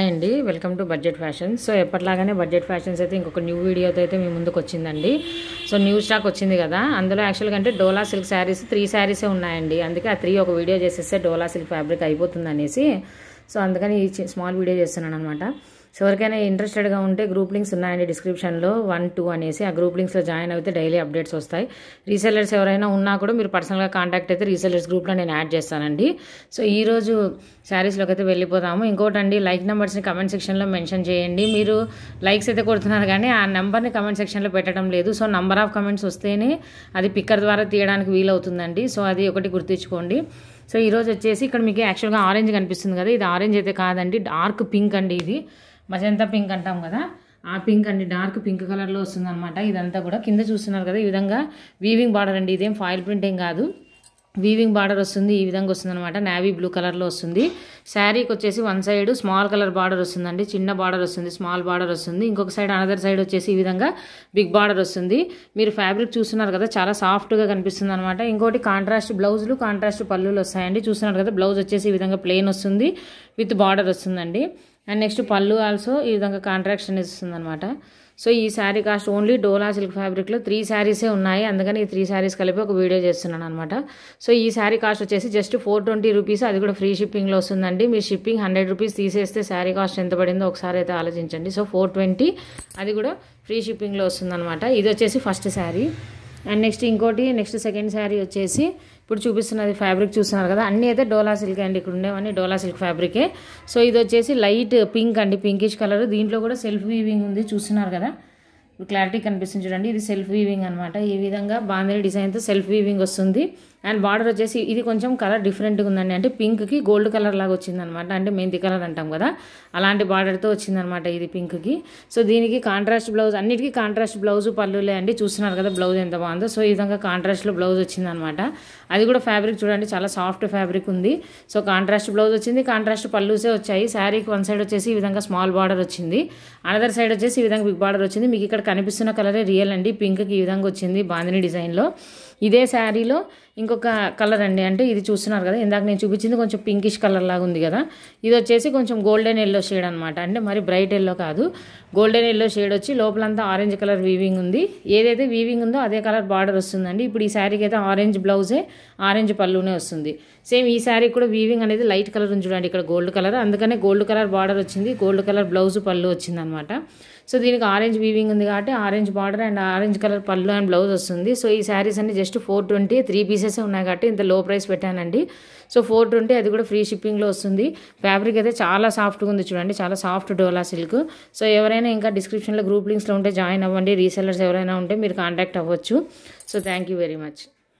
hi అండి welcome to budget fashion so ఎప్పటిలాగానే budget fashions అయితే ఇంకొక న్యూ వీడియోతో అయితే మీ ముందుకు వచ్చిందండి సో న్యూ స్టాక్ వచ్చింది కదా అందులో యాక్చువల్గా అంటే డోలా సిల్క్ శారీస్ త్రీ శారీసే ఉన్నాయండి అందుకే ఆ త్రీ ఒక వీడియో చేసేస్తే డోలా సిల్క్ ఫ్యాబ్రిక్ అయిపోతుంది అనేసి సో అందుకని ఈ స్మాల్ వీడియో చేస్తున్నాను అనమాట సో ఎవరికైనా ఇంట్రెస్టెడ్గా ఉంటే గ్రూప్ లింక్స్ ఉన్నాయండి డిస్క్రిప్షన్లో వన్ టూ అనేసి ఆ గ్రూప్ లింక్స్లో జాయిన్ అయితే డైలీ అప్డేట్స్ వస్తాయి రీసెలర్స్ ఎవరైనా ఉన్నా కూడా మీరు పర్సనల్గా కాంటాక్ట్ అయితే రీసెలర్స్ గ్రూప్లో నేను యాడ్ చేస్తానండి సో ఈరోజు శారీస్లోకి అయితే వెళ్ళిపోతాము ఇంకోటండి లైక్ నెంబర్స్ని కమెంట్ సెక్షన్లో మెన్షన్ చేయండి మీరు లైక్స్ అయితే కొడుతున్నారు కానీ ఆ నెంబర్ని కమెంట్ సెక్షన్లో పెట్టడం లేదు సో నంబర్ ఆఫ్ కమెంట్స్ వస్తేనే అది పిక్కర్ ద్వారా తీయడానికి వీలవుతుందండి సో అది ఒకటి గుర్తించుకోండి సో ఈరోజు వచ్చేసి ఇక్కడ మీకు యాక్చువల్గా ఆరెంజ్ కనిపిస్తుంది కదా ఇది ఆరెంజ్ అయితే కాదండి డార్క్ పింక్ అండి ఇది మజంతా పింక్ అంటాం కదా ఆ పింక్ అండి డార్క్ పింక్ కలర్లో వస్తుందన్నమాట ఇదంతా కూడా కింద చూస్తున్నారు కదా ఈ విధంగా వీవింగ్ బార్డర్ అండి ఇదేం ఫాయిల్ ప్రింట్ ఏం కాదు వీవింగ్ బార్డర్ వస్తుంది ఈ విధంగా వస్తుంది అనమాట నావీ బ్లూ కలర్లో వస్తుంది శారీకి వచ్చేసి one side small colour border వస్తుందండి చిన్న బార్డర్ వస్తుంది స్మాల్ బార్డర్ వస్తుంది ఇంకొక సైడ్ అనదర్ సైడ్ వచ్చేసి ఈ విధంగా బిగ్ బార్డర్ వస్తుంది మీరు ఫ్యాబ్రిక్ చూస్తున్నారు కదా చాలా సాఫ్ట్గా కనిపిస్తుంది అనమాట ఇంకోటి కాంట్రాస్ట్ బ్లౌజులు కాంట్రాస్ట్ పళ్ళులు వస్తాయండి చూస్తున్నారు కదా బ్లౌజ్ వచ్చేసి ఈ విధంగా ప్లెయిన్ వస్తుంది విత్ బార్డర్ వస్తుందండి అండ్ నెక్స్ట్ పళ్ళు ఆల్సో ఈ విధంగా కాంట్రాక్షన్ ఇస్తుంది అనమాట సో ఈ saree cost only Dola silk ఫ్యాబ్రిక్లో త్రీ శారీసే ఉన్నాయి అందుకని ఈ త్రీ శారీస్ కలిపి ఒక వీడియో చేస్తున్నాను అనమాట సో ఈ శారీ కాస్ట్ వచ్చేసి జస్ట్ ఫోర్ ట్వంటీ రూపీస్ అది కూడా ఫ్రీ షిప్పింగ్లో వస్తుందండి మీరు షిప్పింగ్ హండ్రెడ్ రూపీస్ తీసేస్తే శారీ కాస్ట్ ఎంత పడిందో ఒకసారి అయితే ఆలోచించండి సో ఫోర్ ట్వంటీ అది కూడా ఫ్రీ షిప్పింగ్లో వస్తుందనమాట ఇది వచ్చేసి ఫస్ట్ శారీ అండ్ నెక్స్ట్ ఇంకోటి నెక్స్ట్ సెకండ్ శారీ వచ్చేసి ఇప్పుడు చూపిస్తున్నది ఫ్యాబ్రిక్ చూస్తున్నారు కదా అన్నీ అయితే డోలా సిల్క్ అండి ఇక్కడ ఉండేవన్నీ డోలా సిల్క్ ఫ్యాబ్రికే సో ఇది వచ్చేసి లైట్ పింక్ అండి పింకిష్ కలర్ దీంట్లో కూడా సెల్ఫ్ వీవింగ్ ఉంది చూస్తున్నారు కదా క్లారిటీ కనిపిస్తుంది చూడండి ఇది సెల్ఫ్ వీవింగ్ అనమాట ఈ విధంగా బాంధని డిజైన్తో సెల్ఫ్ వీవింగ్ వస్తుంది అండ్ బార్డర్ వచ్చేసి ఇది కొంచెం కలర్ డిఫరెంట్గా ఉందండి అంటే పింక్కి గోల్డ్ కలర్ లాగా వచ్చిందనమాట అంటే మెంతి కలర్ అంటాం కదా అలాంటి బార్డర్తో వచ్చిందనమాట ఇది పింక్కి సో దీనికి కాంట్రాస్ట్ బ్లౌజ్ అన్నిటికీ కాంట్రాస్ట్ బ్లౌజ్ పళ్ళులే అండి చూస్తున్నారు కదా బ్లౌజ్ ఎంత బాగుందో సో ఈ విధంగా కాంట్రాస్ట్లో బ్లౌజ్ వచ్చిందనమాట అది కూడా ఫ్యాబ్రిక్ చూడండి చాలా సాఫ్ట్ ఫ్యాబ్రిక్ ఉంది సో కాంట్రాస్ట్ బ్లౌజ్ వచ్చింది కాంట్రాస్ట్ పళ్ళుసే వచ్చాయి శారీకి వన్ సైడ్ వచ్చేసి ఈ విధంగా స్మాల్ బార్డర్ వచ్చింది అనదర్ సైడ్ వచ్చేసి ఈ విధంగా బిగ్ బార్డర్ వచ్చింది మీకు ఇక్కడ కనిపిస్తున్న కలరే రియల్ అండి పింక్కి ఈ విధంగా వచ్చింది బాంధిని డిజైన్లో ఇదే శారీలో ఇంకో ఇంకొక కలర్ అండి అంటే ఇది చూస్తున్నారు కదా ఇందాక నేను చూపించింది కొంచెం పింకిష్ కలర్ లాగా ఉంది కదా ఇది వచ్చేసి కొంచెం గోల్డెన్ ఎల్లో షేడ్ అనమాట అంటే మరి బ్రైట్ ఎల్లో కాదు గోల్డెన్ ఎల్లో షేడ్ వచ్చి లోపలంతా ఆరెంజ్ కలర్ వీవింగ్ ఉంది ఏదైతే వీవింగ్ ఉందో అదే కలర్ బార్డర్ వస్తుందండి ఇప్పుడు ఈ శారీకి అయితే ఆరెంజ్ బ్లౌజే ఆరెంజ్ పళ్ళునే వస్తుంది సేమ్ ఈ శారీ కూడా వీవింగ్ అనేది లైట్ కలర్ ఉంది చూడండి ఇక్కడ గోల్డ్ కలర్ అందుకనే గోల్డ్ కలర్ బార్డర్ వచ్చింది గోల్డ్ కలర్ బ్లౌజ్ పళ్ళు వచ్చింది అనమాట సో దీనికి ఆరెంజ్ వీవింగ్ ఉంది కాబట్టి orange border and orange colour పళ్ళు అండ్ బ్లౌజ్ వస్తుంది సో ఈ శారీస్ అన్ని just four twenty three pieces ఉన్నాయి కాబట్టి ఇంత లో ప్రైస్ పెట్టానండి సో ఫోర్ ట్వంటీ అది కూడా ఫ్రీ షిప్పింగ్లో వస్తుంది ఫ్యాబ్రిక్ అయితే చాలా సాఫ్ట్గా ఉంది చూడండి చాలా సాఫ్ట్ డోలా సిల్క్ సో ఎవరైనా ఇంకా డిస్క్రిప్షన్లో గ్రూప్ లింక్స్లో ఉంటే జాయిన్ అవ్వండి రీసెలర్స్ ఎవరైనా ఉంటే మీరు కాంటాక్ట్ అవ్వచ్చు సో థ్యాంక్ వెరీ మచ్